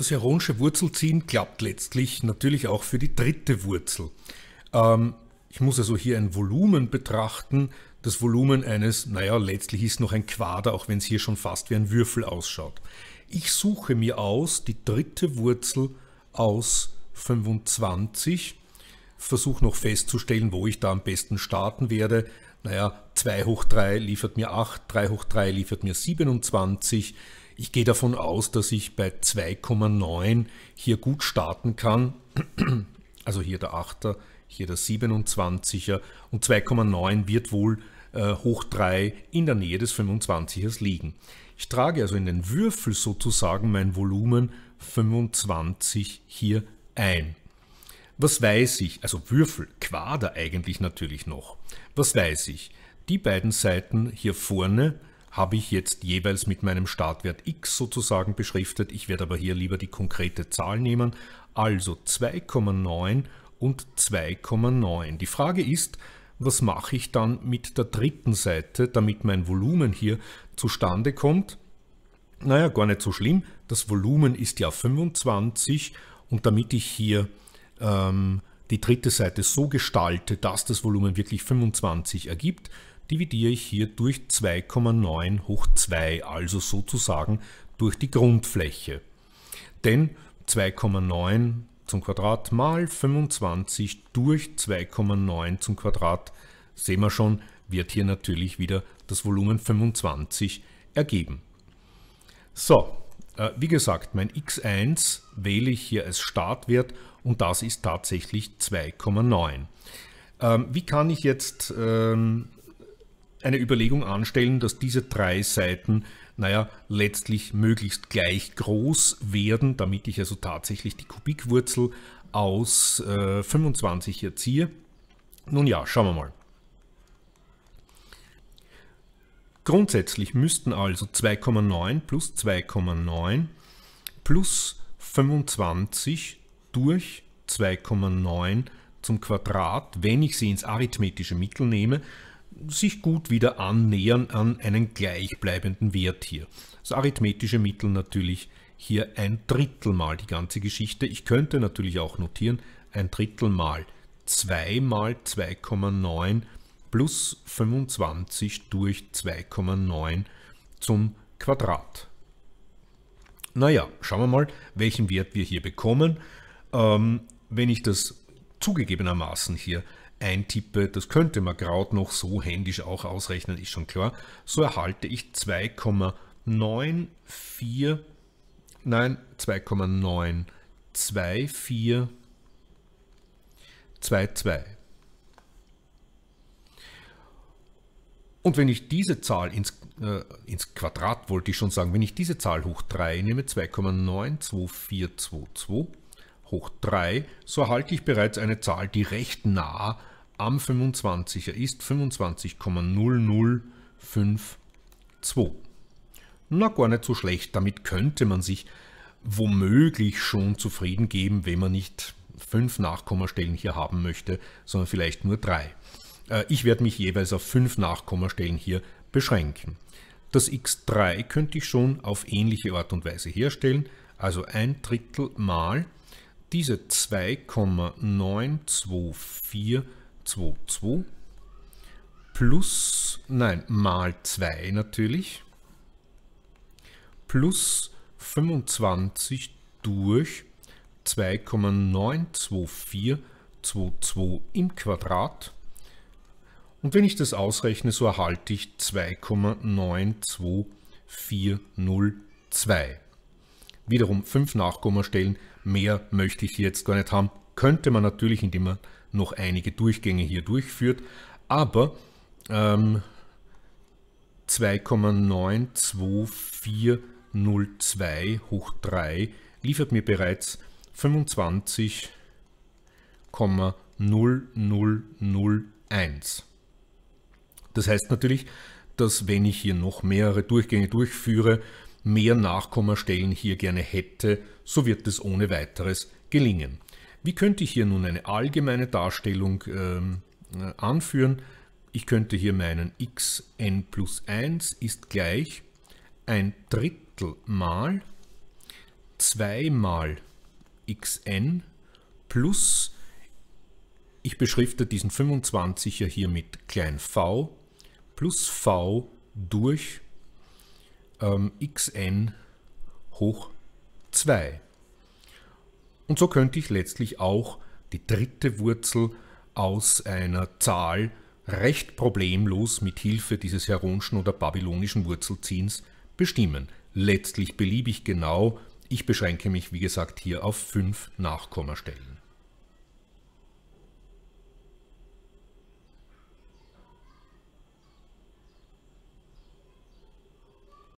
das Heronische Wurzelziehen klappt letztlich natürlich auch für die dritte Wurzel. Ähm, ich muss also hier ein Volumen betrachten. Das Volumen eines, naja, letztlich ist noch ein Quader, auch wenn es hier schon fast wie ein Würfel ausschaut. Ich suche mir aus die dritte Wurzel aus 25. Versuche noch festzustellen, wo ich da am besten starten werde. Naja, 2 hoch 3 liefert mir 8, 3 hoch 3 liefert mir 27. Ich gehe davon aus, dass ich bei 2,9 hier gut starten kann. Also hier der 8er, hier der 27er und 2,9 wird wohl äh, hoch 3 in der Nähe des 25ers liegen. Ich trage also in den Würfel sozusagen mein Volumen 25 hier ein. Was weiß ich, also Würfel, Quader eigentlich natürlich noch. Was weiß ich? Die beiden Seiten hier vorne habe ich jetzt jeweils mit meinem Startwert x sozusagen beschriftet. Ich werde aber hier lieber die konkrete Zahl nehmen, also 2,9 und 2,9. Die Frage ist, was mache ich dann mit der dritten Seite, damit mein Volumen hier zustande kommt? Naja, gar nicht so schlimm. Das Volumen ist ja 25 und damit ich hier ähm, die dritte Seite so gestalte, dass das Volumen wirklich 25 ergibt, dividiere ich hier durch 2,9 hoch 2, also sozusagen durch die Grundfläche. Denn 2,9 zum Quadrat mal 25 durch 2,9 zum Quadrat, sehen wir schon, wird hier natürlich wieder das Volumen 25 ergeben. So, äh, wie gesagt, mein x1 wähle ich hier als Startwert und das ist tatsächlich 2,9. Ähm, wie kann ich jetzt ähm, eine Überlegung anstellen, dass diese drei Seiten, naja, letztlich möglichst gleich groß werden, damit ich also tatsächlich die Kubikwurzel aus äh, 25 erziehe. Nun ja, schauen wir mal. Grundsätzlich müssten also 2,9 plus 2,9 plus 25 durch 2,9 zum Quadrat, wenn ich sie ins arithmetische Mittel nehme, sich gut wieder annähern an einen gleichbleibenden Wert hier. Das arithmetische Mittel natürlich hier ein Drittel mal die ganze Geschichte. Ich könnte natürlich auch notieren, ein Drittel mal 2 mal 2,9 plus 25 durch 2,9 zum Quadrat. Naja, schauen wir mal, welchen Wert wir hier bekommen. Ähm, wenn ich das zugegebenermaßen hier eintippe, das könnte man gerade noch so händisch auch ausrechnen, ist schon klar, so erhalte ich 2,94, nein, 2,92422. Und wenn ich diese Zahl ins, äh, ins Quadrat, wollte ich schon sagen, wenn ich diese Zahl hoch 3 nehme, 2,92422 hoch 3, so erhalte ich bereits eine Zahl, die recht nah am 25er ist 25,0052. Na, gar nicht so schlecht. Damit könnte man sich womöglich schon zufrieden geben, wenn man nicht fünf Nachkommastellen hier haben möchte, sondern vielleicht nur drei. Äh, ich werde mich jeweils auf fünf Nachkommastellen hier beschränken. Das x3 könnte ich schon auf ähnliche Art und Weise herstellen, also ein Drittel mal diese 2,924 2, 2 plus, nein, mal 2 natürlich, plus 25 durch 2,92422 im Quadrat. Und wenn ich das ausrechne, so erhalte ich 2,92402. Wiederum 5 Nachkommastellen, mehr möchte ich jetzt gar nicht haben. Könnte man natürlich, indem man noch einige Durchgänge hier durchführt. Aber ähm, 2,92402 hoch 3 liefert mir bereits 25,0001. Das heißt natürlich, dass wenn ich hier noch mehrere Durchgänge durchführe, mehr Nachkommastellen hier gerne hätte, so wird es ohne weiteres gelingen. Wie könnte ich hier nun eine allgemeine Darstellung ähm, äh, anführen? Ich könnte hier meinen xn plus 1 ist gleich ein Drittel mal 2 mal xn plus, ich beschrifte diesen 25er hier mit klein v, plus v durch ähm, xn hoch 2. Und so könnte ich letztlich auch die dritte Wurzel aus einer Zahl recht problemlos mit Hilfe dieses heronschen oder babylonischen Wurzelziehens bestimmen. Letztlich beliebig genau. Ich beschränke mich, wie gesagt, hier auf fünf Nachkommastellen.